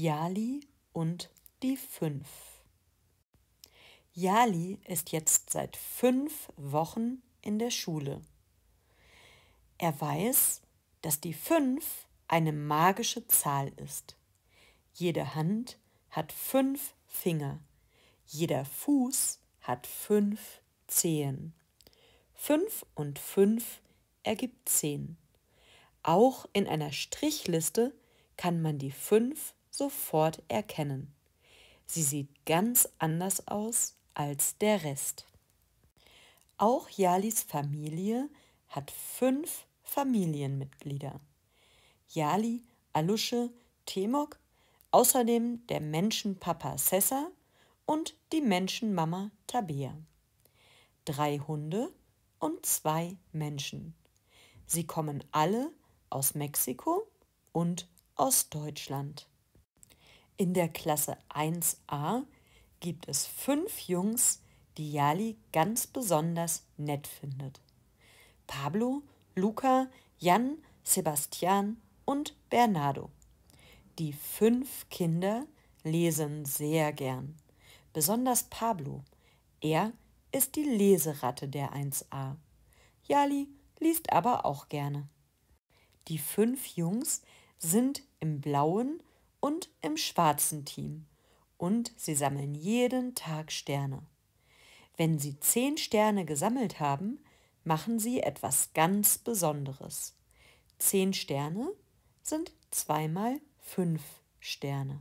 Jali und die Fünf. Jali ist jetzt seit fünf Wochen in der Schule. Er weiß, dass die Fünf eine magische Zahl ist. Jede Hand hat fünf Finger, jeder Fuß hat fünf Zehen. Fünf und fünf ergibt zehn. Auch in einer Strichliste kann man die fünf sofort erkennen. Sie sieht ganz anders aus als der Rest. Auch Jalis Familie hat fünf Familienmitglieder. Jali, Alusche, Temok, außerdem der Menschenpapa Sessa und die Menschenmama Tabea. Drei Hunde und zwei Menschen. Sie kommen alle aus Mexiko und aus Deutschland. In der Klasse 1a gibt es fünf Jungs, die Jali ganz besonders nett findet. Pablo, Luca, Jan, Sebastian und Bernardo. Die fünf Kinder lesen sehr gern. Besonders Pablo. Er ist die Leseratte der 1a. Jali liest aber auch gerne. Die fünf Jungs sind im blauen und im schwarzen Team. Und sie sammeln jeden Tag Sterne. Wenn sie zehn Sterne gesammelt haben, machen sie etwas ganz Besonderes. Zehn Sterne sind zweimal fünf Sterne.